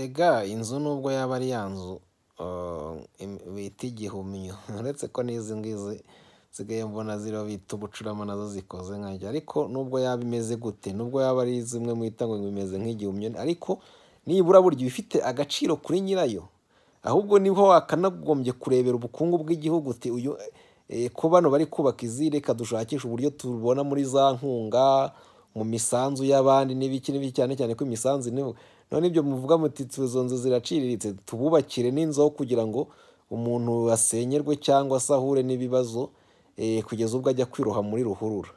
erega inzu nubwo yaba ari ya nzu eh, bita igihumyo uretse ko n'izi ngizi nsigaye mbona ziriya bita ubucurama nazo zikoze nkanjye ariko nubwo yaba imeze gute nubwo yaba ari zimwe mwita ngo bimeze nk'igihumyo ariko nibura burya ifite agaciro kuri nyirayo ahubwo niho wakanagombye kurebera ubukungu bw'igihugu uti uyu eh, ko bano bari kubaka izi reka dushakisha uburyo tubona muri za nkunga mu misanzu y'abandi n'ibiki n'ibiki cyane cyane ko imisanzu none ibyo muvuga muti izo nzu ziraciriritse tububakire n'inzu aho kugira ngo umuntu asenyerwe cyangwa se ahure n'ibibazo eh, kugeza ubwo ajya kwiroha muri ruhurura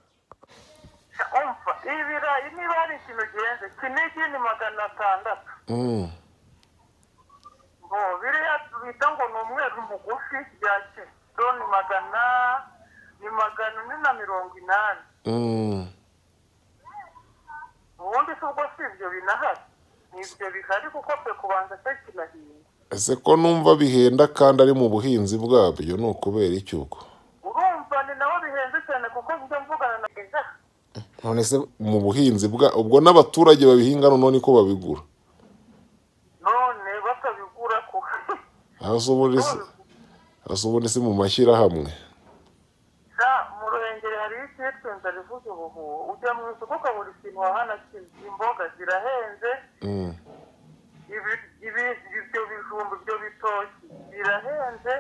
ibirayi niba hari ikintu gihenze kinigi ni magana atandatu mm. biriya bita ngo ni umweru mugufi bya kido ni magana ni magana ane na mirongo inani mm. ubundi si ubwo si ibyo binahari nibyo bihari kuko twe kubanza takinahinga ese ko numva bihenda kandi ari mu buhinzi bwabyo ni ukubera iki ubwo urumva ni nawe bihenze cyane kuko njya mvugana na bwiza none se mu buhinzi bwa ubwo n'abaturage babihinga none niko babigura none batabigura ko hasi ubundi si mu mashyirahamwe ubucuruzi ujya mu isoko ukabura ikintu wahana imboga zirahenze mm. ibyo bijumba ibyo bitoki birahenze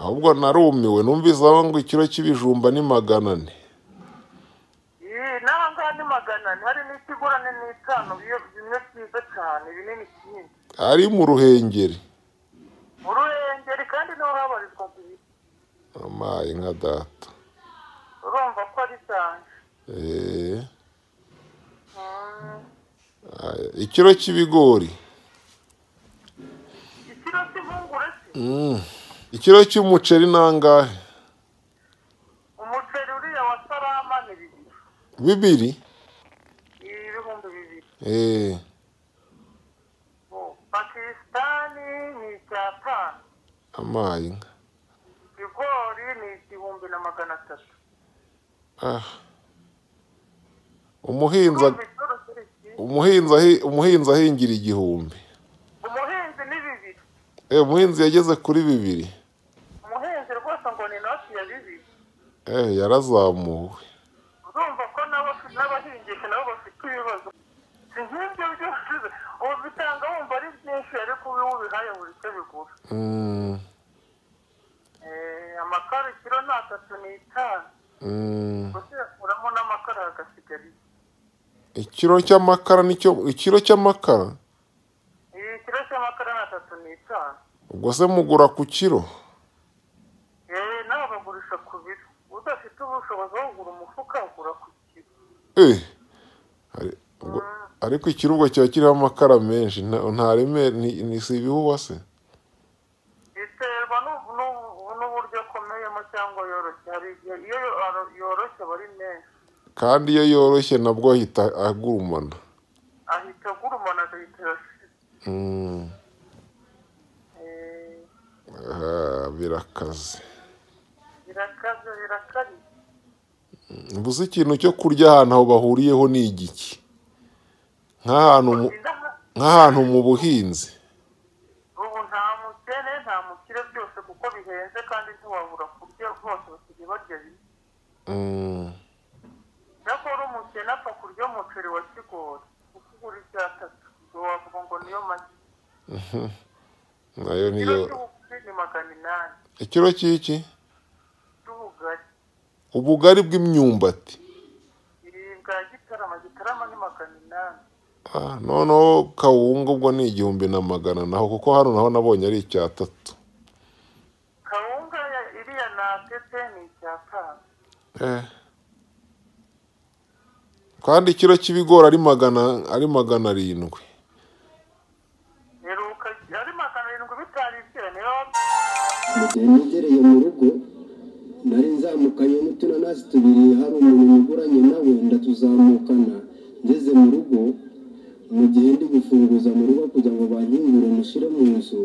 ahubwo narumiwe numvise aho ngo ikiro cy'ibijumba ni magana ane n'aha ngaha ni magana ane hari n'ikigura ni n'itanu bimwe byiza cyane binini cyinshi ari mu ruhengeri mu ruhengeri kandi niho habarizwa ibiti amaye nka data urumva ko ari cyane ikiro cy'ibigori ikiro cy'umuceri mm. nangahe umuceri uriya wa sarama ni bibiri ibihumbi bibiri pakisitani ni icyatanu amayi ibigori ni igihumbi na magana atatu ah. umuhinzi ahingira igihumbi umuhinzi ni bibiri eh, umuhinzi yageze kuri bibiri umuhinzi rwose ngo ni inoti ya bibiri eh, yarazamuwe urumva ko n'abahingisha nabo bafite ibibazo si nk'ibyo byose ubu bitanga wumva ari byinshi ariko ubu ubihaye buri cyo bigura mm. eh, amakara ikiro ni atatu ni itanu mm. gusa yakuramo ikiro cy'amakara nicyo ikiro cy'amakara ikiro cy'amakara ni atatu n'itanu ubwo se mugura ku kiro eee nawe bagurisha ku biro udafite ubushobozi bwo kugura umufuka ugura ku kiro eee eh, ariko ikirungo kiba kiriho amakara menshi nta reme ni si ibihuha se biterwa n'uburyo akomeyemo cyangwa yoroshye iyo yoroshye aba ari menshi kandi iyo yoroshye nabwo ahita agurumana ahita agurumana agahita yasiga hmm. eh. ah, birakaze birakaze mvuze ikintu cyo kurya ahantu aho bahuriyeho ni igiki nk'ahantu mu buhinzi ubu nta mukene nta mukire byose kuko bihenze kandi ntiwabura kurya rwose basigaye barya bimwe hmm. dakora umukene apfa kurya umuceri wa kigori ukugura icya tatu ngo wavuga ngo niyo make nayo niyo ni magana inani ikiro cy'iki cy'ubugari ubugari bw'imyumbati bwa gitarama gitarama ni magana inani ah, noneho kawunga ubwo ni igihumbi na magana naho kuko hano naho nabonye ari icyatatu kawunga iriya natete ni icyatanu eh. kandi ikiro cy'ibigori ari magana ari magana arindwi mu gihe ntegereye mu rugo nari nzamukanye n'utunanasi tubiri hari umuntu uguranye nawe ndatuzamukana ngeze mu rugo mu gihe ndi gufunguza mu rugo kugira ngo bankingure mushyire mu nzu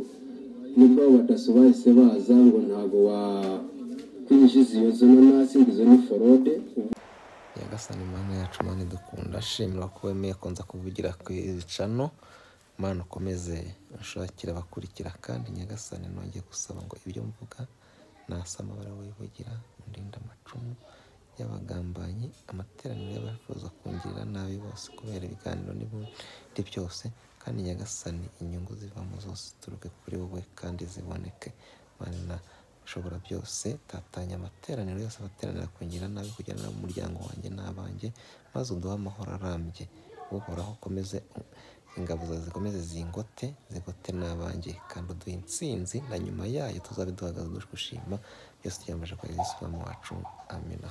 nibwo abadaso bahise baza ngo ntago wakwinjiza iyo zo ngo izo ni forode nyagasani mana yacu mana idukunda shimira ko wemeye konza kuvugira ku cano mana ukomeze ushakira abakurikira kandi nyagasani nongeye gusaba ngo ibyo mvuga amabara barawivugira undinda amacumu y'abagambanyi amateraniro y'abifuza kungirira nabi bose kubera ibiganiro n'ibindi byose kandi nyagasani inyungu zivamo zose zituruke kuri wowe kandi ziboneke mana shobora byose tatanya amateraniro yose abateranira kungira nabi kugira ngo umuryango wanjye n'abanjye maze uduhe amahoro arambye uhoraho ukomeze ingabo zawe zikomeze zingote zigote n'abanjye kandi uduhe insinzi na nyuma yayo tuzabe duhagaze duje gushima byose tugemeje kwa yesu umwami wacu amina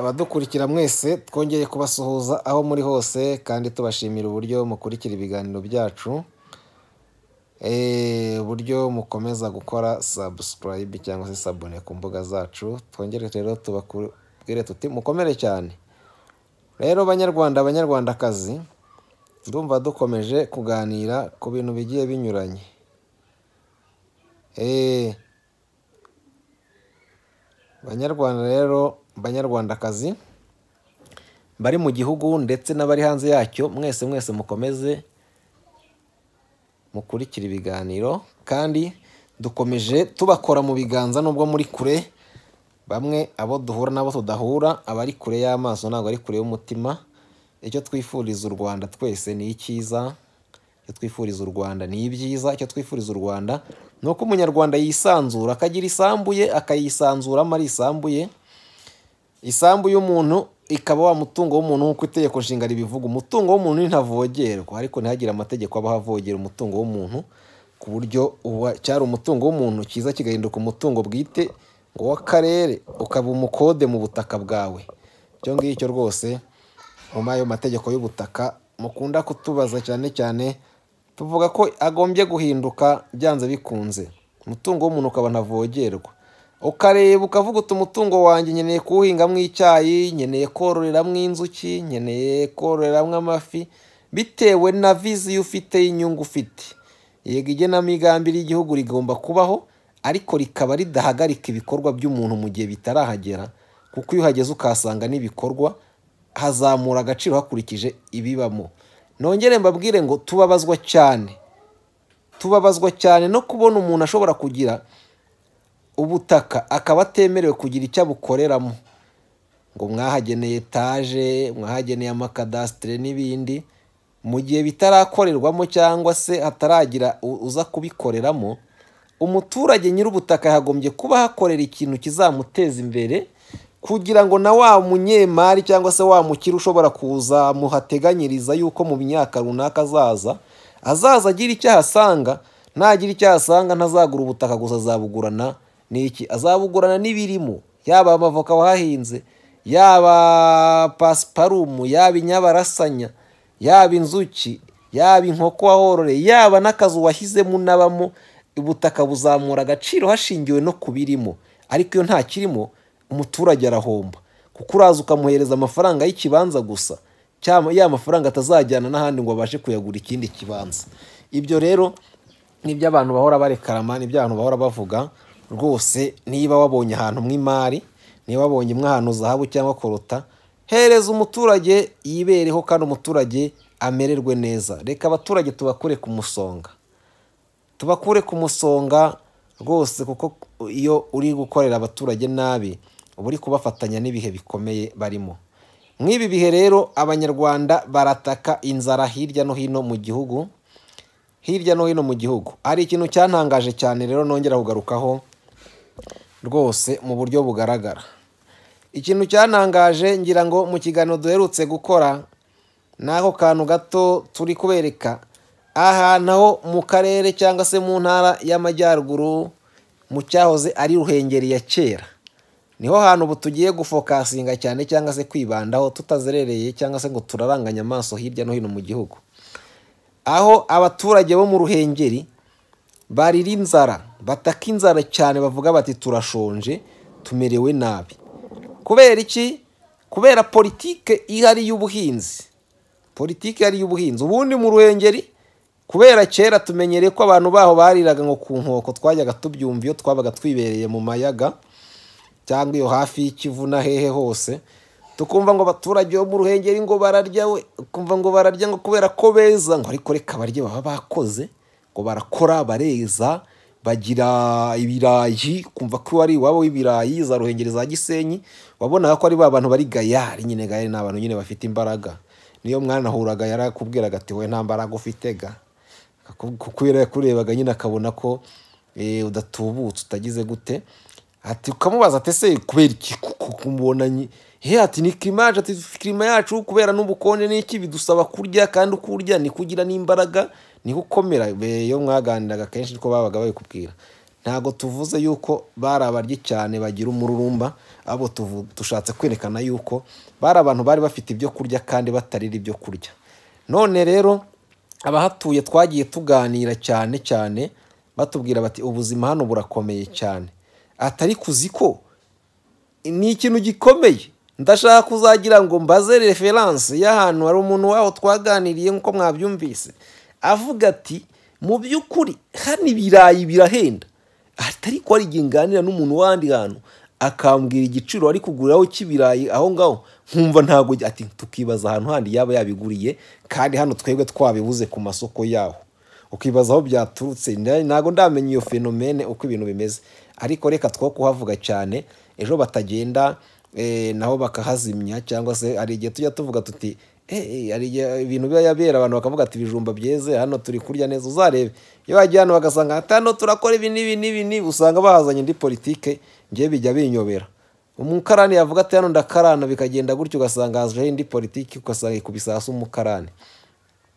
abadukurikira mwese twongeye kubasuhuza aho muri hose kandi tubashimira uburyo mukurikira ibiganiro byacu Eh, uburyo mukomeza gukora sabusikarayibe cyangwa se sabone ku mbuga zacu twongere rero tubabwire tuti mukomere cyane rero banyarwanda banyarwandakazi ndumva dukomeje kuganira ku bintu bigiye binyuranye eh, banyarwanda rero banyarwandakazi bari mu gihugu ndetse n'abari hanze yacyo mwese mwese mukomeze mukurikira ibiganiro kandi dukomeje tubakora mu biganza nubwo muri kure bamwe abo duhura n'abo tudahura abari kure y'amaso ntabwo ari kure y'umutima icyo twifuriza u rwanda twese ni icyiza icyo twifuriza u rwanda ni ibyiza icyo twifuriza u rwanda ni uko umunyarwanda yisanzura akagira isambu ye akayisanzuramo ari isambu ye isambu y'umuntu ikaba wa mutungo w'umuntu nk'uko itegeko nshinga ribivuga umutungo w'umuntu ntavogerwa ariko ntihagire amategeko abaho avogera umutungo w'umuntu ku buryo cyari umutungo w'umuntu cyiza kigahinduka umutungo bwite ngo w'akarere ukaba umukode mu butaka bwawe icyo ngicyo rwose mu mayo mategeko y'ubutaka mukunda kutubaza cyane cyane tuvuga ko agombye guhinduka byanze bikunze umutungo w'umuntu ukaba ntavogerwa ukareba ukavuga uti umutungo wanjye nkeneye kuwuhingamo icyayi nkeneye kororeramo inzuki nkeneye kororeramo amafi bitewe na viziyo ufite y'inyungu ufite yego igenamigambi ry'igihugu rigomba kubaho ariko rikaba ridahagarika ibikorwa by'umuntu mu gihe bitarahagera kuko iyo uhageze ukahasanga n'ibikorwa hazamura agaciro hakurikije ibibamo nongere mbabwire ngo tubabazwa cyane tubabazwa cyane no kubona umuntu ashobora kugira ubutaka akaba atemerewe kugira icyo abukoreramo ngo mwahageneye etaje mwahageneye amakadasitire n'ibindi mu gihe bitarakorerwamo cyangwa se hataragira uza kubikoreramo umuturage nyir'ubutaka yagombye kuba hakorera ikintu kizamuteza imbere kugira ngo na wa munyemari cyangwa se wa mukire ushobora kuza muhateganyiriza yuko mu myaka runaka azaza azaza agira icyo ahasanga nagira icyo ahasanga ntazagura ubutaka gusa azabugurana ni iki azabugurana n'ibirimo yaba amavoka wahahinze yaba pasiparumu yaba inyabarasanya yaba inzuki yaba inkoko wahororeye yaba n'akazu washyizemo unabamo ubutaka buzamura agaciro hashingiwe no ku birimo ariko iyo nta kirimo umuturage arahomba kuko uraza ukamuhereza amafaranga y'ikibanza gusa ya mafaranga atazajyana n'ahandi ngo abashe kuyagura ikindi kibanza ibyo rero nibyo abantu bahora barekarama nibyo abantu bahora bavuga rwose niba wabonye ahantu mw'imari niba wabonye mwahantu zahabu cyangwa kuruta hereza umuturage yibereho kandi umuturage amererwe neza reka abaturage tubakure ku musonga tubakure ku musonga rwose kuko iyo uri gukorera abaturage nabi uba uri kubafatanya n'ibihe bikomeye barimo nk'ibi bihe rero abanyarwanda barataka inzara hirya no hino mu gihugu hirya no hino mu gihugu hari ikintu cyantangaje cyane rero nongera kugarukaho rwose mu buryo bugaragara ikintu cyanangaje ngira ngo mu kiganiro duherutse gukora n'ako kantu gato turi kubereka ahantu ho mu karere cyangwa se mu ntara y'amajyaruguru mu cyahoze ari ruhengeri ya kera niho hantu ubu tugiye gufokasinga cyane cyangwa se kwibandaho tutazerereye cyangwa se ngo turaranganye amaso hirya no hino mu gihugu aho abaturage bo mu ruhengeri barira inzara bataka inzara cyane bavuga bati turashonje tumerewe nabi kubera iki kubera politike ihari y'ubuhinzi politike ihari y'ubuhinzi ubundi mu ruhengeri kubera kera tumenyereye ko abantu baho bariraga ngo ku nkoko twajyaga tubyumva iyo twabaga twibereye mu mayaga cyangwa iyo hafi y'ikivu na hehe hose tukumva ngo abaturage bo mu ruhengeri ngo bararya we ukumva ngo bararya ngo kubera ko beza ngo ariko reka barye baba bakoze ngo barakora bareza bagira ibirayi kumva ko ari iwabo w'ibirayi za ruhengeri za gisenyi wabonaga ko ari ba bantu bari gayari nyine gayari ni abantu nyine bafite imbaraga niyo mwana ahuraga yarakubwiraga ati we nta mbaraga ufite ga kubera yakurebaga nyine akabona ko eh, udatubutse utagize gute ati ukamubaza ati se kubera iki kumubona he ati ni kirimaje ati kirima yacu kubera n'ubukonje n'iki bidusaba kurya kandi uko urya ni kugira n'imbaraga ni gukomera iyo mwaganiraga kenshi niko babaga babikubwira ntabwo tuvuze yuko bari abaryi cyane bagira umururumba abo dushatse kwerekana yuko bari abantu bari bafite ibyo kurya kandi batarira ibyo kurya none rero abahatuye twagiye tuganira cyane cyane batubwira bati ubuzima hano burakomeye cyane atari kuzi ko ni ikintu gikomeye ndashaka kuzagira ngo mbaze referanse y'ahantu hari umuntu waho twaganiriye nk'uko mwabyumvise avuga ati mu by'ukuri hano ibirayi birahenda ariko hari igihe nganira n'umuntu w'ahandi hantu akambwira igiciro ari kuguriraho cy'ibirayi aho ngaho nkumva ntabwo ati tukibaza ahantu handi yaba yabiguriye kandi hano twebwe twabibuze ku masoko yaho ukibaza aho byaturutse ntabwo ndamenye iyo fenomene uko ibintu bimeze ariko reka two kuhavuga cyane ejo batagenda Eh, naho bakahazimya cyangwa se hari igihe tujya tuvuga tuti eh, eh, hari igihe ibintu biba yabera abantu bakavuga ati ibijumba byeze hano turi kurya neza uzarebe iyo bagiye hano bagasanga hano turakora ibi n'ibi n'ibi n'ibi usanga bahazanye indi politike ngiye bijya binyobera umukarani yavuga ati hano ndakarana bikagenda gutyo ugasanga hajeho indi politiki ugasanga ikubisa hasi umukarani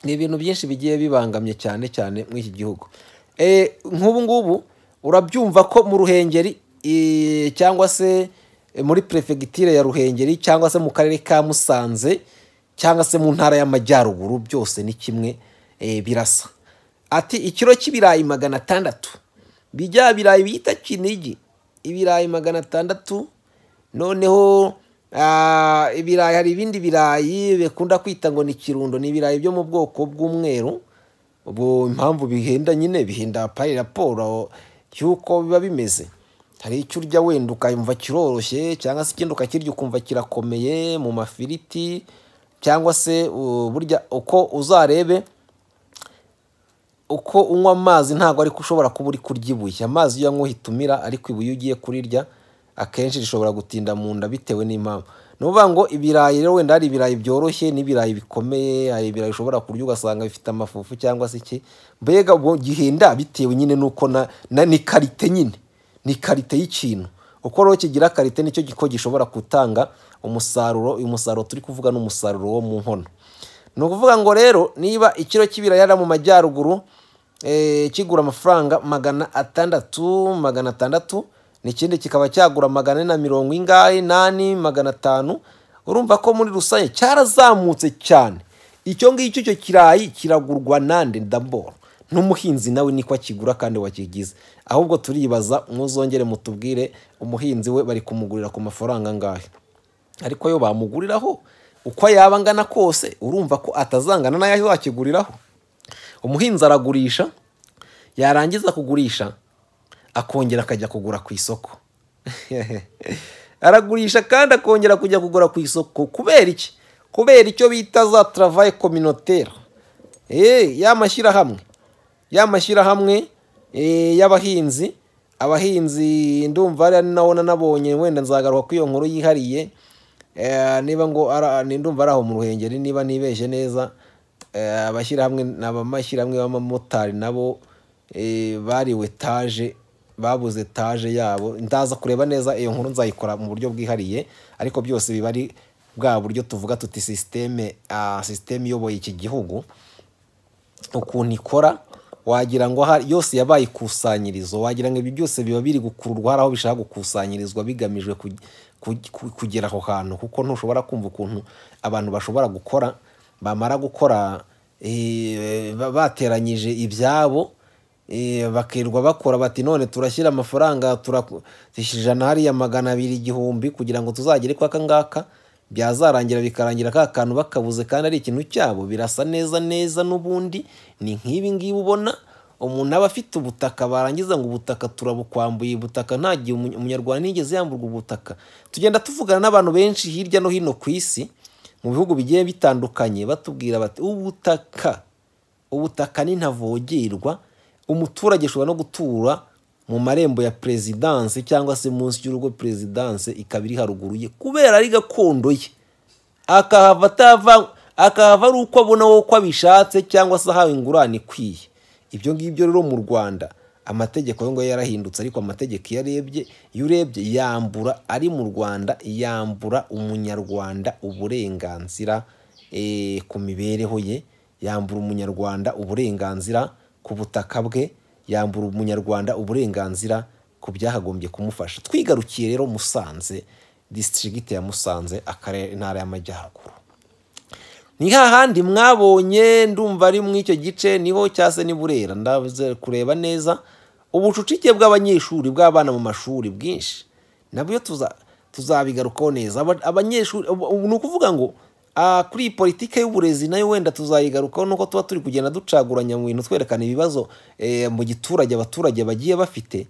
ni ibintu byinshi bigiye bibangamye cyane cyane muri iki gihugu nk'ubu ngubu urabyumva ko mu ruhengeri cyangwa se Eh, muri perefegitire ya ruhengeri cyangwa se mu karere ka musanze cyangwa se mu ntara y'amajyaruguru byose ni kimwe eh, birasa ati ikiro cy'ibirayi magana atandatu bijya birayi bita kinigi ibirayi magana atandatu noneho ah, ibirayi hari ibindi birayi bikunda kwita ngo ni kirundo ni ibirayi byo mu bwoko bw'umweru ubu impamvu bihenda nyine bihenda pari raporo y'uko biba bimeze hari icyo urya wenda ukayumva kiroroshye cyangwa se ikindi ukakirya ukumva kirakomeye mu mafiriti cyangwa se burya uko uzarebe uko unywa amazi ntabwo ariko ushobora kuba uri kurya ibuye amazi iyo anywa uhita ariko ibuye ugiye kurirya akenshi rishobora gutinda mu nda bitewe n'impamvu ni ukuvuga ngo ibirayi rero wenda hari ibirayi byoroshye n'ibirayi bikomeye hari ibirayi ushobora kurya ugasanga bifite amafufu cyangwa se iki mbega ubwo gihinda bitewe nyine n'uko na ni karite nyine ni karite y''ikintu uko rero kigira karite nicyo giko gishobora gutanga umusaruro uyu musaruro turi kuvuga ni umusaruro wo mu nkono ni ukuvuga ngo rero niba ikiro cy'ibirayara mu majyaruguru eh, kigura amafaranga magana atandatu magana atandatu n'ikindi kikaba cyagura magana ane na mirongo ingahe nani magana atanu urumva ko muri rusange cyarazamutse cyane icyo ngicyo icyo kirayi kiragurwa nande ndamboro n'umuhinzi nawe niko akigura kandi wakigize ahubwo turibaza muzongere mutubwire umuhinzi we bari kumugurira ku mafaranga angahe ariko yo bamuguriraho uko yaba angana kose urumva ko atazangana n'ayo wakiguriraho umuhinzi aragurisha yarangiza kugurisha akongera akajya kugura ku isoko aragurisha kandi akongera kujya kugura ku isoko kubera iki kubera icyo bita za travaye kominotera eh, ya mashyirahamwe ya eh, y'abahinzi abahinzi ndumva ari nawo nanabonye wenda nzagaruka ko iyo nkuru yihariye eh, niba ngo ndumva ari aho mu ruhengeri niba nibeje neza eh, abashyirahamwe ni abamashyirahamwe b'abamotari nabo bariwe taje babuze taje yabo ndaza kureba neza iyo nkuru nzayikora mu buryo bwihariye ariko byose biba ari bwa buryo tuvuga tuti sisiteme ah, sisiteme iyoboye iki gihugu ukuntu ikora wagira ngo yose yabaye ikusanyirizo wagira ngo ibi byose biba biri gukururwa hari aho bishaka gukusanyirizwa bigamijwe kugera aho hantu kuko ntushobora kumva ukuntu abantu bashobora gukora bamara gukora eh, bateranyije ibyabo eh, bakirirwa bakora bati none turashyira amafaranga ijana hariya magana abiri igihumbi kugira ngo tuzagere kuri aka ngaka byazarangira bikarangira ka kantu bakabuze kandi ari ikintu cyabo birasa neza neza n'ubundi ni nk'ibi ngibi ubona umuntu aba afite ubutaka barangiza ngo ubutaka turabukwambuye ubutaka nta gihe umunyarwanda nigeze yamburwa ubutaka tugenda tuvugana n'abantu benshi hirya no hino ku isi mu bihugu bigiye bitandukanye batubwira bati ubutaka ubutaka ni ntavogerwa umuturage ashobora no gutura mu marembo ya perezidanse cyangwa se munsi y'urugo perezidanse ikaba iri haruguru ye kubera ari gakondo ye akahava atava akahava ari uko abona wowe uko abishatse cyangwa se ahawe ingurane ikwiye ibyo ngibyo rero mu rwanda amategeko ayo ngayo yarahindutse ariko amategeko iyo arebye iyo urebye yambura ari mu rwanda yambura umunyarwanda uburenganzira eh, ku mibereho ye yambura umunyarwanda uburenganzira ku butaka bwe yambura umunyarwanda uburenganzira ku byahagombye kumufasha twigarukiye rero musanze disitirigiti ya musanze akarere intara y'amajyaruguru ni hahandi mwabonye ndumva ari muri icyo gice niho cyase ni burera ndabuze kureba neza ubucucike bw'abanyeshuri bw'abana mu mashuri bwinshi nabyo tuzabigarukaho neza abanyeshuri ni ukuvuga ngo Ah, kuri iyi politiki y'uburezi nayo wenda tuzayigarukaho nuko tuba turi kugenda ducaguranya mu bintu twerekana ibibazo eh, mu giturage abaturage bagiye bafite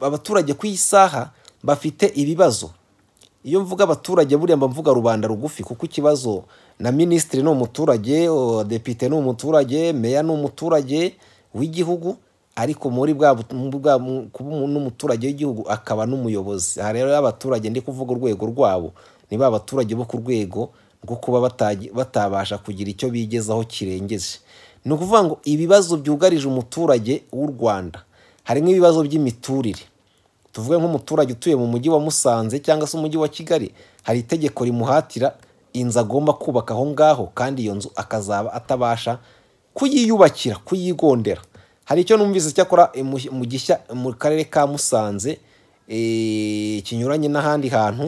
abaturage ku isaha bafite ibibazo iyo mvuga abaturage buriya mba mvuga rubanda rugufi kuko ikibazo na minisitiri ni umuturage depite ni umuturage meya ni umuturage w'igihugu ariko muri bwa kuba n'umuturage w'igihugu akaba n'umuyobozi aha rero abaturage ndi kuvuga urwego rwabo niba abaturage bo ku rwego rwo kuba batabasha kugira icyo bigezaho kirengeje ni ukuvuga ngo ibibazo byugarije umuturage w'u rwanda harimo ibibazo by'imiturire tuvuge nk'umuturage utuye mu mujyi wa musanze cyangwa se umujyi wa kigali hari itegeko rimuhatira inzu agomba kubaka aho ngaho kandi iyo nzu akazaba atabasha kuyiyubakira kuyigondera hari icyo numvise cyakora eh, mu gishya mu karere ka musanze eh, kinyuranye n'ahandi hantu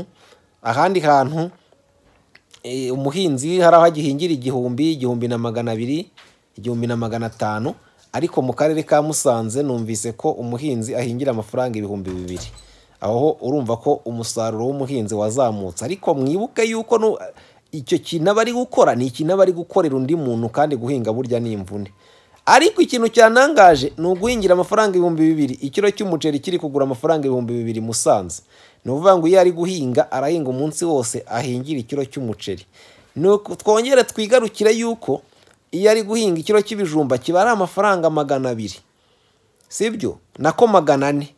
ahandi hantu Eh, umuhinzi hari aho agihingira igihumbi igihumbi na magana abiri igihumbi na magana atanu ariko mu karere ka musanze numvise ko umuhinzi ahingira amafaranga ibihumbi bibiri aho urumva ko umusaruro w'umuhinzi wazamutse ariko mwibuke yuko icyo kintu aba ari gukora ni ikintu aba ari gukorera undi muntu kandi guhinga burya ni imvune ariko ikintu cyanangaje ni uguhingira amafaranga ibihumbi bibiri ikiro cy'umuceri kiri kugura amafaranga ibihumbi bibiri musanze ni ukuvuga ngo iyo ari guhinga arahinga umunsi wose ahingira ikiro cy'umuceri twongere twigarukire yuko iyo ari guhinga ikiro cy'ibijumba kiba ari amafaranga magana abiri si sibyo nako magana ane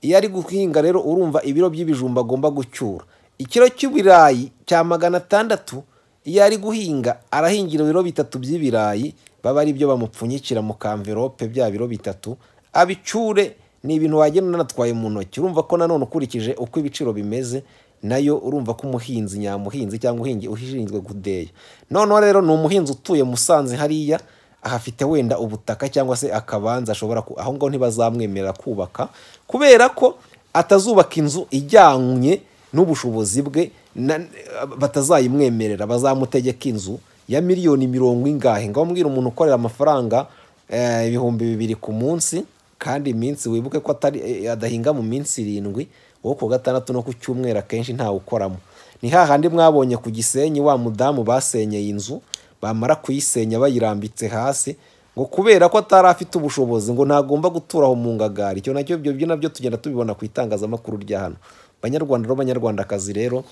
iyo ari guhinga rero urumva ibiro by'ibijumba agomba gucyura ikiro cy'ibirayi cya magana atandatu iyo ari guhinga arahingira ibiro bitatu by'ibirayi baba ari byo bamupfunyikira mu kamvirope bya biro bitatu abicyure ni ibintu wagenda unatwaye mu ntoki urumva ko nanone ukurikije uko ibiciro bimeze nayo urumva ko umuhinzi nyamuhinzi cyangwa uhingi ushinzwe gudeya noneho rero ni umuhinzi utuye musanze hariya ahafite wenda ubutaka cyangwa se akabanza ashobora aho ngaho ntibazamwemerera kubaka kubera ko atazubaka inzu ijyanye n'ubushobozi bwe batazayimwemerera bazamutegeka inzu ya miliyoni mirongo ingahe ngo mbwira umuntu ukorera amafaranga eh, ibihumbi bibiri ku munsi kandi iminsi wibuke ko atari eh, adahinga mu minsi irindwi wo ku gatandatu no ku cyumweru akenshi ntawe ukoramo ni hahandi mwabonye ku gisenyi wa mudamu basenyeye inzu bamara kuyisenya bayirambitse hasi ngo kubera ko atari afite ubushobozi ngo ntagomba gutura aho mu ngagari icyo nacyo ibyo nabyo tugenda tubibona ku itangazamakuru rya hano banyarwanda n'abanyarwandakazi rero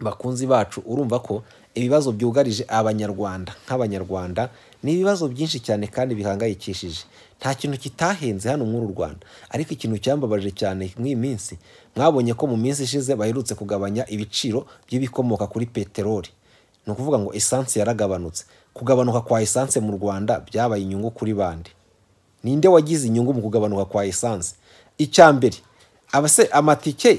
bakunzi bacu urumva ko ibibazo byugarije abanyarwanda nk'abanyarwanda ni ibibazo byinshi cyane kandi bihangayikishije nta kintu kitahenze hano muri u rwanda ariko ikintu cyambabaje cyane nk'iyi minsi mwabonye ko mu minsi ishize baherutse kugabanya ibiciro by'ibikomoka kuri peteroli ni ukuvuga ngo esanse yaragabanutse kugabanuka kwa esanse mu rwanda byabaye inyungu kuri bande ninde wagize inyungu mu kugabanuka kwa esanse icya mbere amatike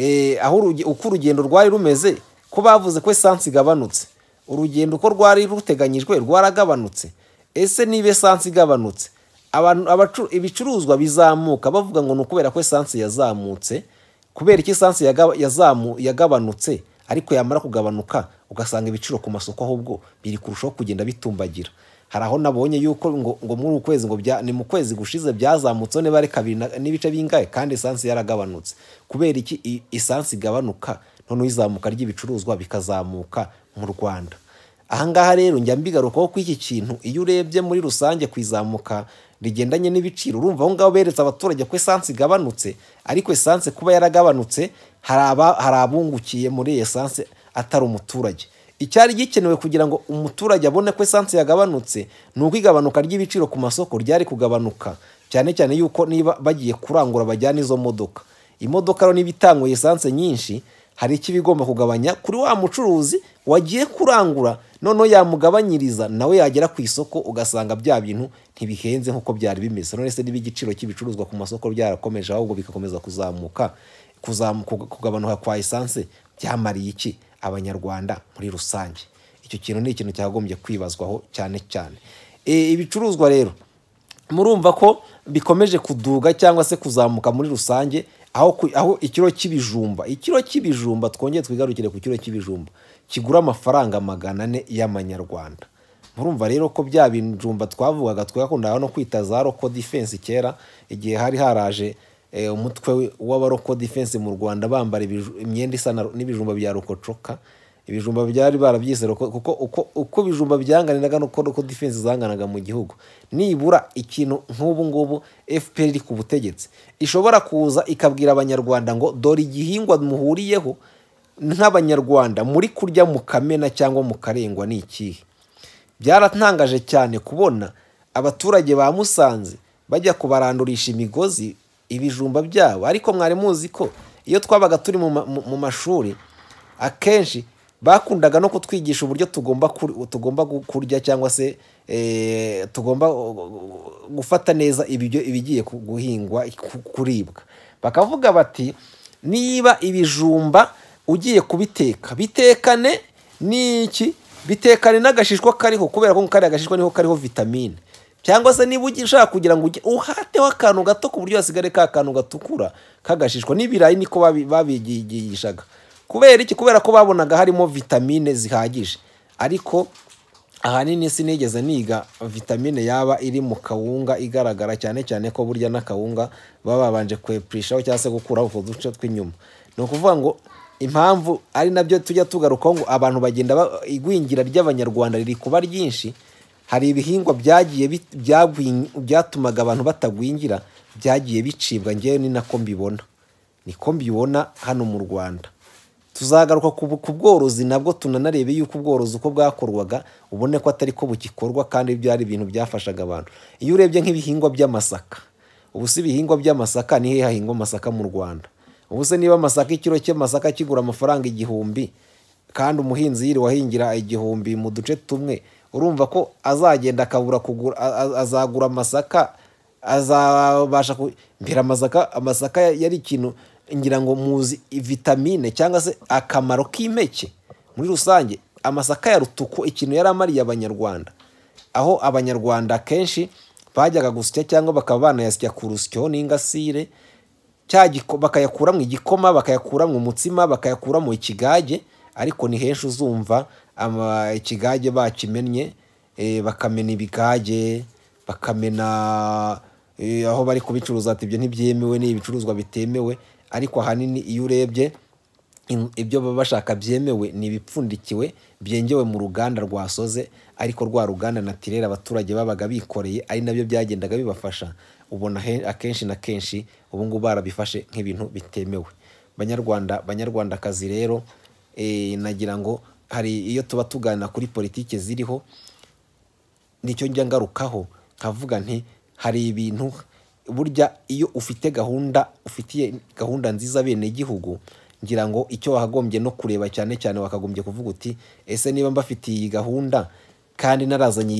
Eh, aho uko urugendo rwari rumeze ko bavuze ko esansi igabanutse urugendo uko rwari ruteganyijwe rwaragabanutse ese niba esansi igabanutse ibicuruzwa bizamuka bavuga ngo ni ukubera ko esansi yazamutse kubera ko esansi yagabanutse ariko yamara kugabanuka ugasanga ibiciro ku masoko ahubwo biri kurushaho kugenda bitumbagira hari aho nabonye yuko ngo muri ukwezi ngo ni mu kwezi gushize byazamutse niba ari kabiri n'ibice bingahe kandi esansi yaragabanutse kubera iki esansi igabanuka noneho izamuka ry'ibicuruzwa bikazamuka mu rwanda ahangaha rero njya mbigarukaho ko iki kintu iyo urebye muri rusange ku izamuka rigendanye n'ibiciro urumva aho ngaho beretse abaturage ko esansi igabanutse ariko esansi kuba yaragabanutse hari abungukiye muri esansi atari umuturage icyari gikenewe kugira ngo umuturage abone ko esanse yagabanutse ni uko igabanuka ry'ibiciro ku masoko ryari kugabanuka cyane cyane yuko niba bagiye kurangura bajyana izo modoka imodoka rero niba itanguye esanse nyinshi hari icyo iba igomba kugabanya kuri wa mucuruzi wagiye kurangura noneho yamugabanyiriza nawe yagera ku isoko ugasanga bya bintu ntibihenze nk'uko byari bimeze none se niba igiciro cy'ibicuruzwa ku masoko byarakomeje ahubwo bigakomeza kuzamuka kugabanuka kwa esanse byamariye iki abanyarwanda muri rusange icyo kintu ni ikintu cyagombye kwibazwaho cyane cyane e, ibicuruzwa rero murumva ko bikomeje kuduga cyangwa se kuzamuka muri rusange aho aho ikiro cy'ibijumba ikiro cy'ibijumba twongere twigarukire ku kiro cy'ibijumba kigura amafaranga magana ane y'amanyarwanda murumva rero ko bya bijumba twavugaga twakunda no kwita za roko defense kera igihe hari haraje Eh, umutwe w'abaroko defense mu rwanda bambara imyenda isa n'ibijumba bya rokocoka ibijumba byari barabyize kuko uko ibijumba byanganiraga nuko roko defense zanganaga mu gihugu nibura ikintu nk'ubu ngubu fpr iri ku butegetsi ishobora kuza ikabwira abanyarwanda ngo dore igihingwa muhuriyeho nk'abanyarwanda muri kurya mu kamena cyangwa mu karengwa ni ikihe byaratangaje cyane kubona abaturage ba musanze bajya kubarandurisha imigozi ibijumba byabo ariko mwari muzi ko iyo twabaga turi mu mashuri akenshi bakundaga no kutwigisha uburyo tugomba tugomba kurya cyangwa se eh, tugomba uh, gufata neza ibiryo ibigiye guhingwa kuribwa bakavuga bati niba ibijumba ugiye kubiteka bitekane n'iki bitekane n'agashishwa kariho kubera ko kariya agashishwa niho kariho vitamine cyangwa se niba ushaka kugira ngo uhateho akantu gato ku buryo hasigare ka kantu gatukura kagashishwa n'ibirayi niko babigishaga kubera iki kubera ko babonaga harimo vitamine zihagije ariko ahanini sinigeze niga vitamine yaba iri mu kawunga igaragara cyane cyane ko burya n'akawunga baba babanje kwepurishaho cyangwa se gukuraho utwo duce tw'inyuma ni ukuvuga ngo impamvu ari nabyo tujya tugarukaho ngo abantu bagenda igwingira ry'abanyarwanda riri kuba ryinshi hari ibihingwa byagiye byatumaga abantu batagwingira byagiye bicibwa ngewe ni nako mbibona niko mbibona hano mu rwanda tuzagaruka ku bworozi nabwo tunanarebe yuko ubworozi uko bwakorwaga ubone ko atari ko bukikorwa kandi byari ibintu byafashaga abantu iyo urebye nk'ibihingwa by'amasaka ubu si ibihingwa by'amasaka nihe hahingwa amasaka mu rwanda ubu se niba amasaka ikiro cy'amasaka kigura amafaranga igihumbi kandi umuhinzi yiri wahingira igihumbi mu duce tumwe urumva ko azagenda akabura kugura azagura amasaka azabasha mbere amasaka amasaka yari ikintu ngira ngo muzi vitamine cyangwa se akamaro k'impeke muri rusange amasaka ya rutuku ikintu yari amariye abanyarwanda aho abanyarwanda akenshi bajyaga gusya cyangwa bakaba banayasya ku rusyo n'ingasire bakayakuramo igikoma bakayakuramo umutsima bakayakuramo ikigage ariko ni henshi uzumva ikigage bakimennye eh, bakamena ibigage bakamena eh, aho bari kubicuruza ati ibyo ntibyemewe ni ibicuruzwa bitemewe ariko ahanini iyo urebye ibyo baba bashaka byemewe ni ibipfundikiwe byengewe mu ruganda rwasoze ariko rwa ruganda na natirere abaturage babaga bikoreye ari nabyo byagendaga bibafasha ubona akenshi na kenshi ubu ngubu barabifashe nk'ibintu bitemewe banyarwanda banyarwandakazi rero Eh, nagira ngo hari iyo tuba tuganira kuri politiki ziriho nicyo njya ngarukaho nkavuga nti hari ibintu burya iyo ufite gahunda ufitiye gahunda nziza bene igihugu ngira ngo icyo wagombye no kureba cyane cyane wakagombye kuvuga uti ese niba mbafitiye iyi gahunda kandi narazanye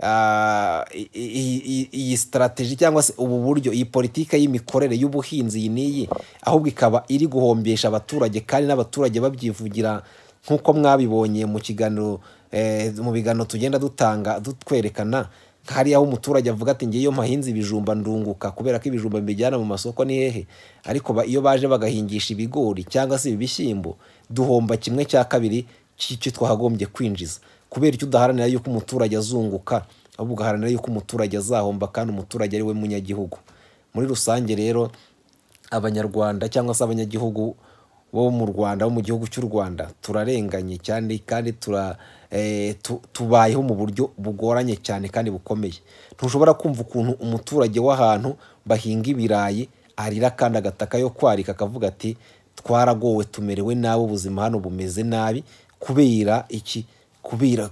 Ah, iyi sitarateji cyangwa se ubu buryo iyi politiki y'imikorere y'ubuhinzi iyi n'iyi ahubwo ikaba iri guhombesha abaturage kandi n'abaturage babyivugira nk'uko mwabibonye mu kiganiro eh, mu biganiro tugenda dutanga twerekana hariya aho umuturage avuga ati ngewe iyo mpahinze ibijumba ndunguka kubera ko ibijumba mbijyana mu masoko ni hehe ariko iyo baje bagahingisha ibigori cyangwa se ibishyimbo duhomba kimwe cya kabiri cy'icyo twagombye kwinjiza kubera icyo udaharanira yuko umuturage azunguka ahubwo ugaharanira yuko umuturage azahomba kandi umuturage ari we munyagihugu muri rusange rero abanyarwanda cyangwa se abanyagihugu bo mu rwanda bo mu gihugu cy'u rwanda turarenganye cyane kandi eh, tubayeho mu buryo bugoranye cyane kandi bukomeye ntushobora kumva ukuntu umuturage w'ahantu bahinga ibirayi arira kandi agataka yo kwarika akavuga ati twaragowe tumerewe nabi ubuzima hano bumeze nabi kubera iki kubera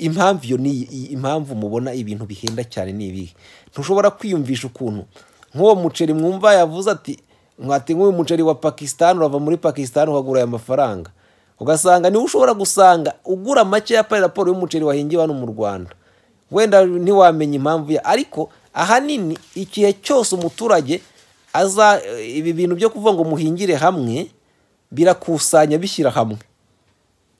impamvu iyo ni impamvu mubona ibintu bihenda cyane ni ibihe ntushobora kwiyumvisha ukuntu nk'uwo muceri mwumva yavuze ati mwate nk'uyu muceri wa pakisitani urava muri pakisitani uhagura aya mafaranga ugasanga niwo ushobora gusanga ugura make ya raporo y'umuceri wahingiwe hano mu rwanda wenda ntiwamenya impamvu ya ariko ahanini igihe cyose umuturage aza ibi bintu byo kuvuga ngo muhingire hamwe birakusanya bishyira hamwe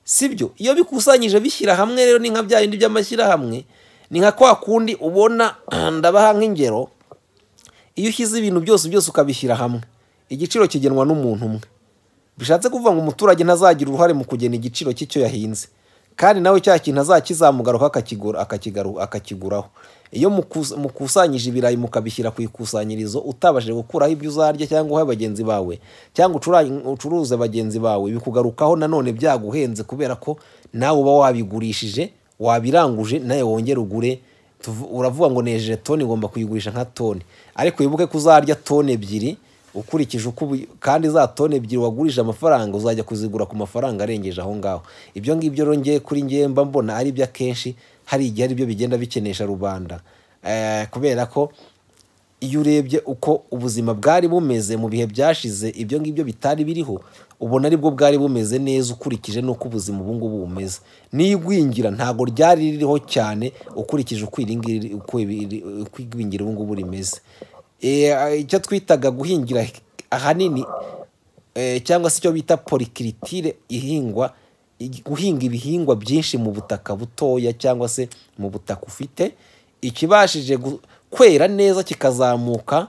sibyo iyo bikusanyije bishyira hamwe rero ni nka bya bindi by'amashyirahamwe ni nka kwa kundi ubona ndabaha nk'ingero iyo ushyize ibintu byose byose ukabishyira hamwe igiciro kigenwa n'umuntu umwe bishatse kuvuga ngo umuturage ntazagira uruhare mu kugena igiciro cy'icyo yahinze kandi nawe cya kintu azakizamugaraho akakiguraho iyo mukusanyije ibirayi mukabishyira ku ikusanyirizo utabashije gukuraho ibyo uzarya cyangwa uha bagenzi bawe cyangwa ucuruze bagenzi bawe bikugarukaho nanone byaguhenze kubera ko nawe uba wabigurishije wabiranguje nawe wongere ugure uravuga ngo nejeje toni igomba kuyigurisha nka toni ariko wibuke ko uzarya toni ebyiri ukurikije uko kandi za toni ebyiri wagurije amafaranga uzajya kuzigura ku mafaranga arengeje aho ngaho ibyo ngibyo rero ngiye kuri ngiye mbona ari byo akenshi hari igihe ari byo bigenda bikenesha rubanda eh, kubera ko iyo urebye uko ubuzima bwari bumeze mu bihe byashize ibyo ngibyo bitari biriho ubona ari bwo bwari bumeze neza ukurikije n'uko ubuzima ubu ngubu bumeze n'igwingira ntabwo ryari ririho cyane ukurikije uko igwingira ubu ngubu rimeze eh, icyo twitaga guhingira ahanini eh, cyangwa se icyo bita porikiritire ihingwa guhinga ibihingwa byinshi mu butaka butoya cyangwa se mu butaka ufite ikibashije kwera neza kikazamuka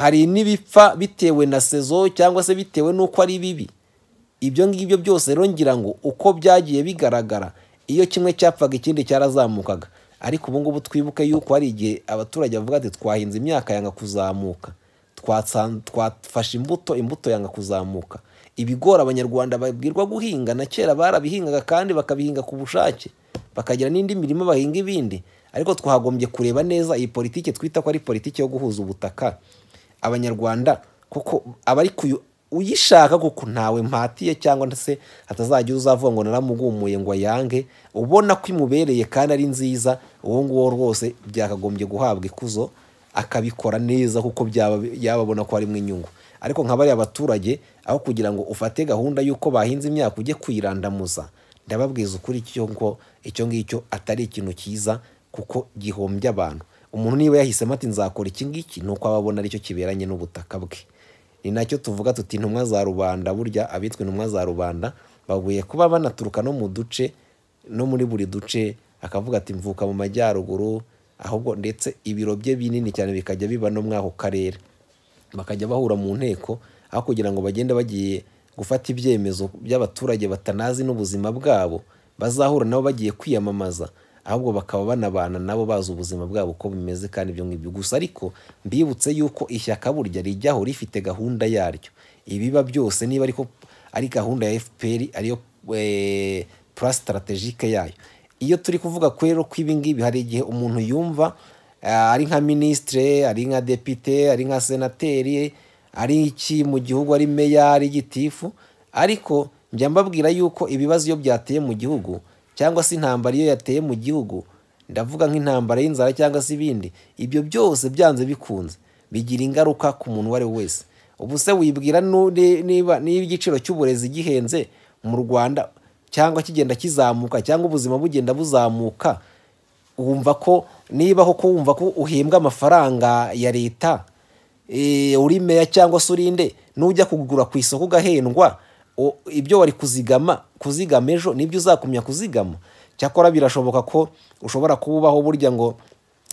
hari n'ibipfa bitewe na sezo cyangwa se bitewe n'uko ari bibi ibyo ngibyo byose rero ngira ngo uko byagiye bigaragara iyo kimwe cyapfaga ikindi cyarazamukaga ariko ubu ngubu twibuke yuko hari igihe abaturage bavuga ati twahinze imyaka yanga kuzamuka twafashe imbuto imbuto yanga kuzamuka ibigori abanyarwanda babwirwa guhinga na kera barabihingaga kandi bakabihinga ku bushake bakagira n'indi mirimo bahinga ibindi ariko twagombye kureba neza iyi politiki twita ko ari politiki yo guhuza ubutaka abanyarwanda kuko abari uyishaka kuko ntawe mpatiye cyangwa se hatazajya uzavuga ngo naramugumuye ngo ayange ubona ko imubereye kandi ari nziza uwo nguwo rwose byakagombye guhabwa ikuzo akabikora neza kuko yababona ko harimo inyungu ariko nka bariya baturage aho kugira ngo ufate gahunda y'uko bahinze imyaka ujye kuyirandamuza ndababwiza ukuri icyo ngo icyo ngicyo atari ikintu cyiza kuko gihombya abantu umuntu niba yahisemo ati nzakora iki ngiki ni uko aba abona aricyo kiberanye n'ubutaka bwe ni nacyo tuvuga tuti intumwa za rubanda burya abitwa intumwa za rubanda baguye kuba banaturuka no mu duce no muri buri duce akavuga ati mvuka mu majyaruguru ahubwo ndetse ibiro bye binini cyane bikajya biba no muri ako karere bakajya bahura mu nteko aho kugira ngo bagende bagiye gufata ibyemezo by'abaturage batanazi n'ubuzima bwabo bazahura nabo bagiye kwiyamamaza ahubwo bakaba banabana nabo bazi ubuzima bwabo uko bimeze kandi ibyo ngibyo gusa ariko mbibutse yuko ishyaka burya rijyaho rifite gahunda yaryo ibiba byose niba ariko ari gahunda ya fpr ariyo eh, pura sitarategike yayo iyo turi kuvuga ko rero ko ibi hari igihe umuntu yumva Eh, ari nka minisitire ari nka depite ari nka senateri ari iki mu gihugu ari meya ari gitifu ariko njya mbabwira yuko ibibazo iyo byateye mu gihugu cyangwa se intambara iyo yateye mu gihugu ndavuga nk'intambara y'inzara cyangwa se ibindi ibyo byose byanze bikunze bigira ingaruka ku muntu uwo ari we wese ubu se wibwira niba igiciro cy'uburezi gihenze mu rwanda cyangwa kigenda kizamuka cyangwa ubuzima bugenda buzamuka wumva ko niba ko wumva ko uhembwa amafaranga ya leta eh, uri meya cyangwa se urinde nujya kugura ku isoko ugahendwa ibyo wari kuzigama kuzigama ejo nibyo uzakumya kuzigama cyakora birashoboka ko ushobora kubaho burya ngo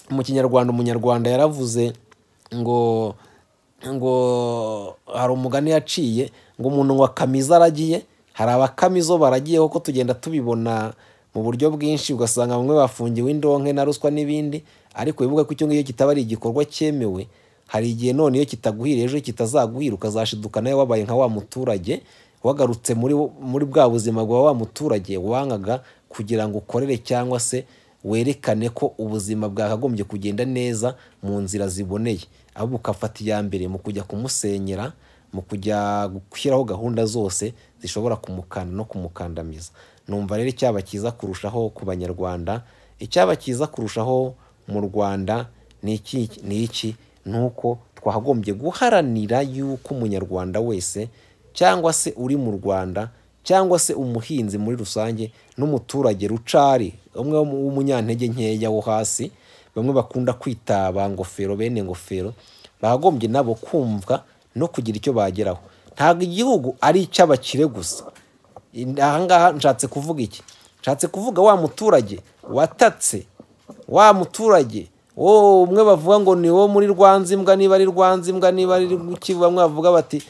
mu kinyarwanda umunyarwanda yaravuze ngo ngo hari umugani yaciye ngo umuntu ngo akamiza aragiye hari abakamizo baragiyeho ko tugenda tubibona mu buryo bwinshi ugasanga bamwe bafungiwe indonke na ruswa n'ibindi ariko bivuga ko icyo ngicyo kitaba ari igikorwa cyemewe hari igihe none iyo kitaguhira ejo kitazaguhira ukazashiduka nawe wabaye nka wa muturage wagarutse muri bwa buzima bwa wa muturage wangaga kugira ngo ukorere cyangwa se werekane ko ubuzima bwakagombye kugenda neza mu nzira ziboneye ahubwo ugafata iya mbere mu kujya kumusenyera mu kujya gushyiraho gahunda zose zishobora kumukana no kumukandamiza numva rero icyaba cyiza kurushaho ku banyarwanda icyaba cyiza kurushaho mu rwanda ni iki ni uko twagombye guharanira yuko umunyarwanda wese cyangwa se uri mu rwanda cyangwa se umuhinzi muri rusange n'umuturage rucari umwe w'umunyantege nkeya wo hasi bamwe bakunda kwita ba ngofero bene ngofero bagombye nabo kumva no kugira icyo bageraho ntabwo igihugu ari icy'abakire gusa ahangaha nshatse kuvuga iki nshatse kuvuga wa muturage watatse wa muturage wowe umwe bavuga ngo ni wo muri rwanzimbwa niba ari rwanzimbwa niba ari guki bamwe bavuga bati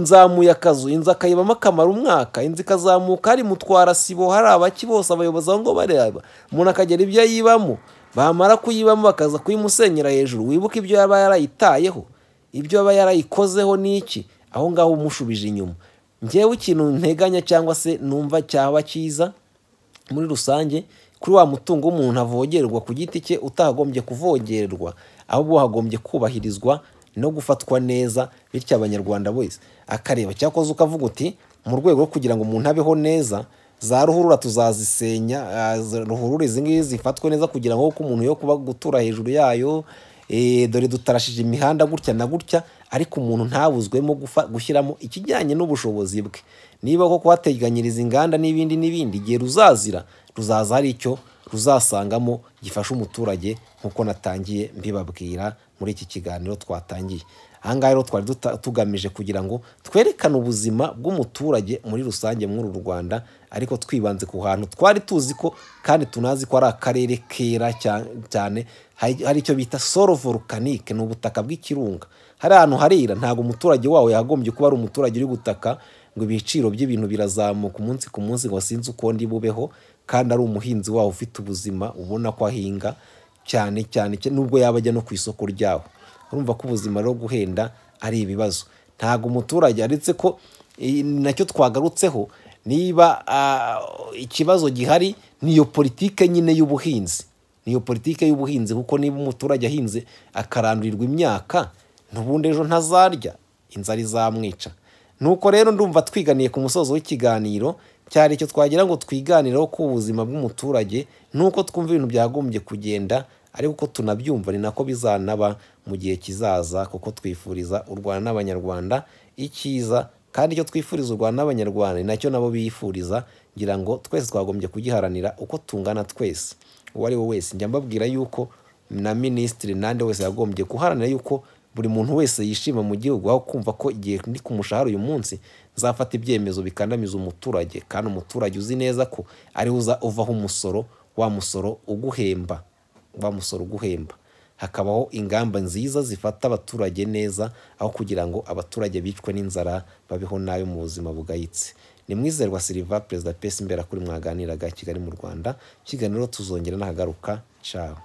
nzamuye akazu inzu akayibamo akamaro umwaka inzu ikazamuka ari mutwara sibo hari abaki bose abayobozi aho ngo bareba umuntu akagera ibyo yibamo bamara kuyibamo bakaza kuyimusenyera hejuru wibuke ibyo yaba yarayitayeho ibyo yaba yarayikozeho niki aho ngaho umushubije inyuma ngewe ikintu nteganya cyangwa se numva cyaba cyiza muri rusange kuri wa mutungo w'umuntu avogerwa ku giti cye utagombye kuvogerwa ahubwo hagombye kubahirizwa no gufatwa neza bityo abanyarwanda bose akareba cyakoze ukavuga uti mu rwego rwo kugira ngo umuntu abeho neza za ruhurura tuzazisenya ah, ruhurura izi ngizi zifatwe neza kugira ngo uko umuntu yo kuba gutura hejuru yayo Eh, dore dutarashije imihanda gutya na gutya ariko umuntu ntabuzwemo gushyiramo ikijyanye n'ubushobozi bwe niba koko wateganyiriza inganda n'ibindi n'ibindi igihe ruzazira ruzaza ari icyo ruzasangamo gifasha umuturage nk'uko natangiye mbibabwira muri iki kiganiro twatangiye aha rero twari tugamije kugira ngo twerekane ubuzima bw'umuturage muri rusange muri uru rwanda ariko twibanze ku hantu twari tuzi ko kandi tunazi ko ari akarere kera cyane hari icyo bita soro vorukanike ni ubutaka bw'ikirunga hari ahantu harira ntabwo umuturage wawe yagombye kuba ari umuturage uri gutaka ngo ibiciro by'ibintu birazamuka umunsi ku munsi ngo sinzi uko ndi bubeho kandi ari umuhinzi wawe ufite ubuzima ubona ko ahinga cyane cyane nubwo yaba ajya no ku isoko ryawo urumva ko ubuzima no guhenda ari ibibazo ntabwo umuturage aretse ko nacyo twagarutseho niba ikibazo gihari niyo politike nyine y'ubuhinzi niyo politike y'ubuhinzi kuko niba umuturage ahinze akarandurirwa imyaka n'ubundi ejo ntazarya inzara izamwica nuko rero ndumva twiganiye ku musozo w'ikiganiro cyari cyo twagira ngo twiganireho ko ubuzima bw'umuturage nuko twumva ibintu byagombye kugenda ariko uko tunabyumva ni nako bizanaba mu gihe kizaza kuko twifuriza u rwanda n'abanyarwanda icyiza kandi icyo twifuriza u rwanda n'abanyarwanda ni nacyo nabo bifuriza ngira ngo twese twagombye kugiharanira uko tungana twese uwo ari we wese njya mbabwira yuko na minisitiri n'andi wese yagombye guharanira yuko buri muntu wese yishima mu gihugu aho kumva ko igihe ndi ku mushahara uyu munsi nzafata ibyemezo bikandamiza umuturage kandi umuturage uzi neza ko ariwe uza uvaho umusoro wa musoro uguhemba wa musoro uguhemba hakabaho ingamba nziza zifata abaturage neza aho kugira ngo abaturage bicwe n'inzara babeho nabi mu buzima bugayitse ni mwizerwa siliva perezida pesi mbera kuri mwaganiraga kigali mu rwanda kiganiro tuzongera n'ahagaruka cyawe